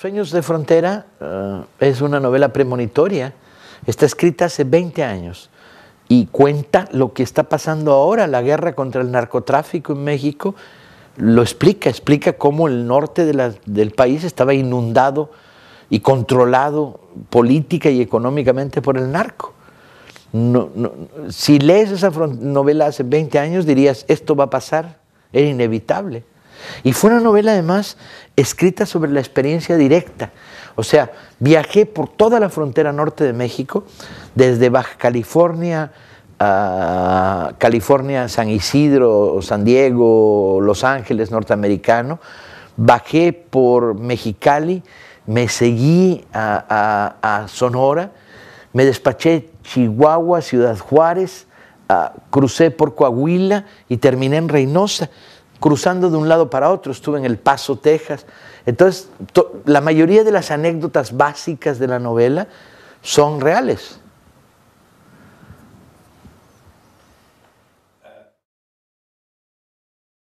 Sueños de Frontera eh, es una novela premonitoria. Está escrita hace 20 años y cuenta lo que está pasando ahora, la guerra contra el narcotráfico en México. Lo explica, explica cómo el norte del país estaba inundado y controlado política y económicamente por el narco. si lees esa novela hace 20 años dirías, esto va a pasar, era inevitable. Y fue una novela además escrita sobre la experiencia directa. O sea, viajé por toda la frontera norte de México, desde Baja California a California, San Isidro, San Diego, Los Ángeles, norteamericano. Bajé por Mexicali, me seguí a, Sonora, me despaché Chihuahua, Ciudad Juárez, crucé por Coahuila y terminé en Reynosa cruzando de un lado para otro, estuve en El Paso, Texas. Entonces, la mayoría de las anécdotas básicas de la novela son reales.